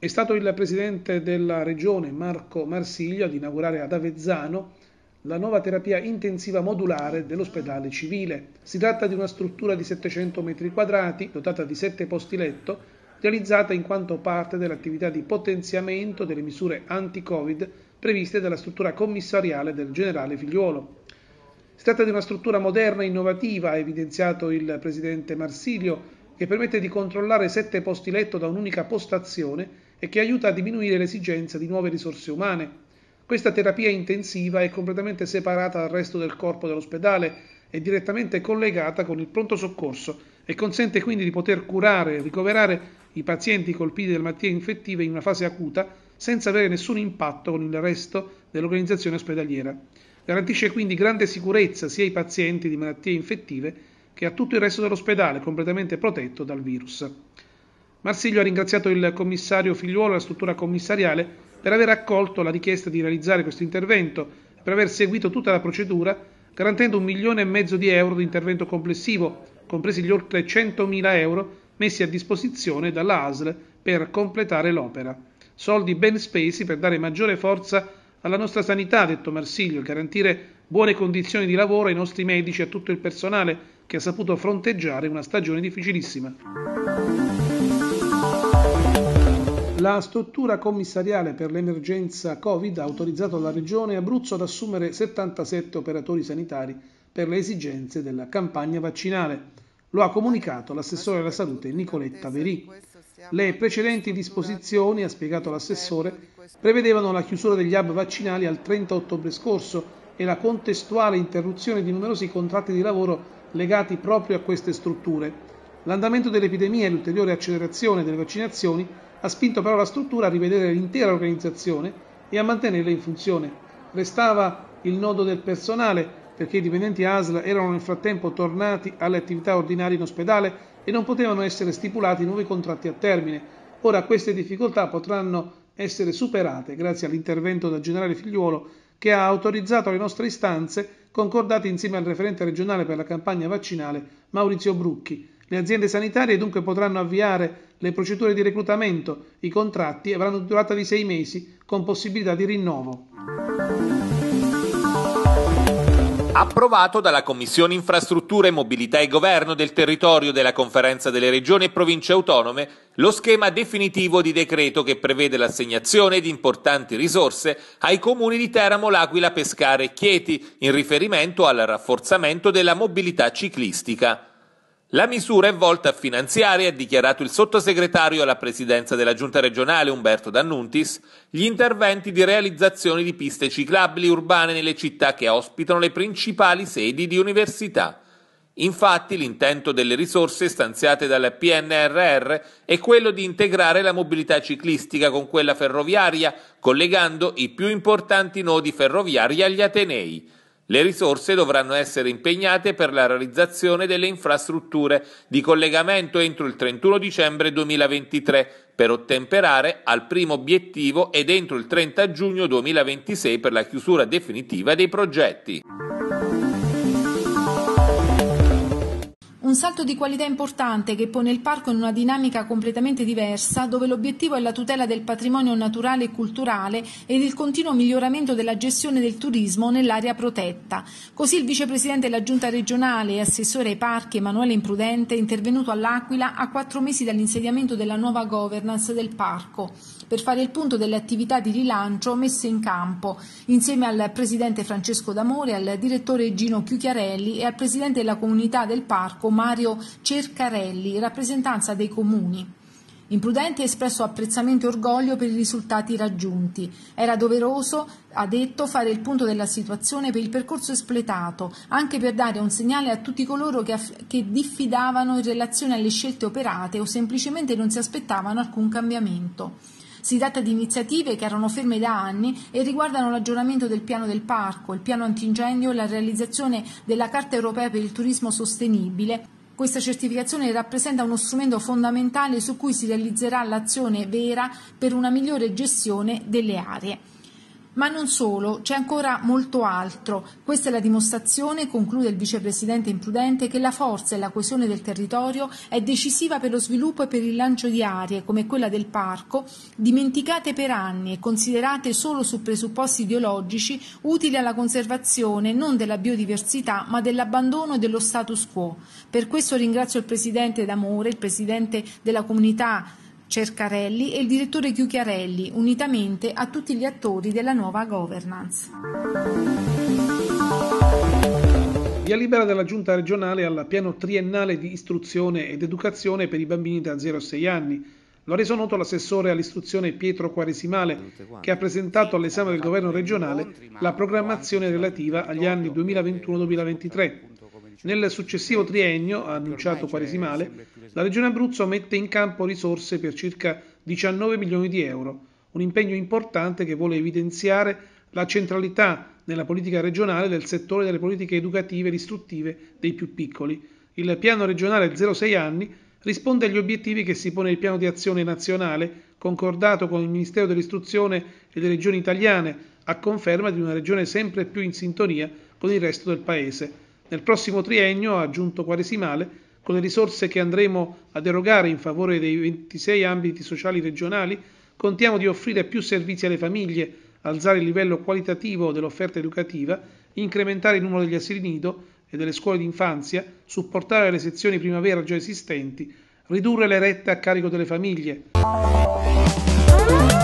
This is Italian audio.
È stato il presidente della regione Marco Marsiglio ad inaugurare ad Avezzano la nuova terapia intensiva modulare dell'ospedale civile. Si tratta di una struttura di 700 metri quadrati, dotata di 7 posti letto, realizzata in quanto parte dell'attività di potenziamento delle misure anti-Covid previste dalla struttura commissariale del generale Figliuolo. Si tratta di una struttura moderna e innovativa, ha evidenziato il presidente Marsilio, che permette di controllare sette posti letto da un'unica postazione e che aiuta a diminuire l'esigenza di nuove risorse umane. Questa terapia intensiva è completamente separata dal resto del corpo dell'ospedale è direttamente collegata con il pronto soccorso e consente quindi di poter curare e ricoverare i pazienti colpiti da malattie infettive in una fase acuta senza avere nessun impatto con il resto dell'organizzazione ospedaliera. Garantisce quindi grande sicurezza sia ai pazienti di malattie infettive che a tutto il resto dell'ospedale completamente protetto dal virus. Marsiglio ha ringraziato il commissario Figliuolo e la struttura commissariale per aver accolto la richiesta di realizzare questo intervento e per aver seguito tutta la procedura, garantendo un milione e mezzo di euro di intervento complessivo, compresi gli oltre 100.000 euro messi a disposizione dalla ASL per completare l'opera. Soldi ben spesi per dare maggiore forza alla nostra sanità, ha detto Marsiglio, garantire buone condizioni di lavoro ai nostri medici e a tutto il personale che ha saputo fronteggiare una stagione difficilissima. La struttura commissariale per l'emergenza Covid ha autorizzato la Regione Abruzzo ad assumere 77 operatori sanitari per le esigenze della campagna vaccinale. Lo ha comunicato l'assessore alla salute Nicoletta Verì. Le precedenti disposizioni, ha spiegato l'assessore, prevedevano la chiusura degli hub vaccinali al 30 ottobre scorso e la contestuale interruzione di numerosi contratti di lavoro legati proprio a queste strutture. L'andamento dell'epidemia e l'ulteriore accelerazione delle vaccinazioni ha spinto però la struttura a rivedere l'intera organizzazione e a mantenerla in funzione. Restava il nodo del personale, perché i dipendenti ASL erano nel frattempo tornati alle attività ordinarie in ospedale e non potevano essere stipulati nuovi contratti a termine. Ora queste difficoltà potranno essere superate grazie all'intervento del generale Figliuolo che ha autorizzato le nostre istanze concordate insieme al referente regionale per la campagna vaccinale Maurizio Brucchi. Le aziende sanitarie dunque potranno avviare le procedure di reclutamento, i contratti avranno durata di sei mesi con possibilità di rinnovo approvato dalla Commissione Infrastrutture, Mobilità e Governo del territorio della Conferenza delle Regioni e Province Autonome lo schema definitivo di decreto che prevede l'assegnazione di importanti risorse ai comuni di Teramo, L'Aquila, Pescare e Chieti in riferimento al rafforzamento della mobilità ciclistica. La misura è volta a finanziare, ha dichiarato il sottosegretario alla presidenza della giunta regionale Umberto D'Annuntis, gli interventi di realizzazione di piste ciclabili urbane nelle città che ospitano le principali sedi di università. Infatti l'intento delle risorse stanziate dal PNRR è quello di integrare la mobilità ciclistica con quella ferroviaria, collegando i più importanti nodi ferroviari agli Atenei. Le risorse dovranno essere impegnate per la realizzazione delle infrastrutture di collegamento entro il 31 dicembre 2023 per ottemperare al primo obiettivo ed entro il 30 giugno 2026 per la chiusura definitiva dei progetti. Un salto di qualità importante che pone il parco in una dinamica completamente diversa, dove l'obiettivo è la tutela del patrimonio naturale e culturale ed il continuo miglioramento della gestione del turismo nell'area protetta. Così il vicepresidente della Giunta regionale e assessore ai parchi Emanuele Imprudente è intervenuto all'Aquila a quattro mesi dall'insediamento della nuova governance del parco per fare il punto delle attività di rilancio messe in campo, insieme al presidente Francesco D'Amore, al direttore Gino Chiuchiarelli e al presidente della comunità del parco Mario Cercarelli, rappresentanza dei comuni. Imprudente ha espresso apprezzamento e orgoglio per i risultati raggiunti. Era doveroso, ha detto, fare il punto della situazione per il percorso espletato, anche per dare un segnale a tutti coloro che, che diffidavano in relazione alle scelte operate o semplicemente non si aspettavano alcun cambiamento. Si tratta di iniziative che erano ferme da anni e riguardano l'aggiornamento del piano del parco, il piano antincendio e la realizzazione della Carta europea per il turismo sostenibile, questa certificazione rappresenta uno strumento fondamentale su cui si realizzerà l'azione vera per una migliore gestione delle aree. Ma non solo, c'è ancora molto altro. Questa è la dimostrazione, conclude il vicepresidente imprudente, che la forza e la coesione del territorio è decisiva per lo sviluppo e per il lancio di aree come quella del parco, dimenticate per anni e considerate solo su presupposti ideologici utili alla conservazione non della biodiversità ma dell'abbandono e dello status quo. Per questo ringrazio il presidente D'Amore, il presidente della comunità Cercarelli e il direttore Chiuchiarelli, unitamente a tutti gli attori della nuova governance. Via libera della Giunta regionale al piano triennale di istruzione ed educazione per i bambini da 0 a 6 anni. Lo ha reso noto l'assessore all'istruzione Pietro Quaresimale, che ha presentato all'esame del governo regionale la programmazione relativa agli anni 2021-2023. Nel successivo triennio, annunciato quaresimale, la Regione Abruzzo mette in campo risorse per circa 19 milioni di euro, un impegno importante che vuole evidenziare la centralità nella politica regionale del settore delle politiche educative e istruttive dei più piccoli. Il piano regionale 06 anni risponde agli obiettivi che si pone il piano di azione nazionale concordato con il Ministero dell'Istruzione e delle regioni italiane, a conferma di una regione sempre più in sintonia con il resto del Paese. Nel prossimo triennio, aggiunto quaresimale, con le risorse che andremo ad erogare in favore dei 26 ambiti sociali regionali, contiamo di offrire più servizi alle famiglie, alzare il livello qualitativo dell'offerta educativa, incrementare il numero degli asili nido e delle scuole d'infanzia, supportare le sezioni primavera già esistenti, ridurre le rette a carico delle famiglie.